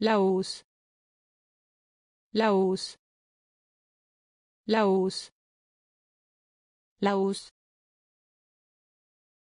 Laos Laos Laos Laos